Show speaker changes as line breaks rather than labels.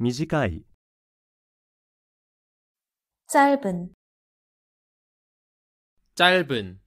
短い 짧은 짧은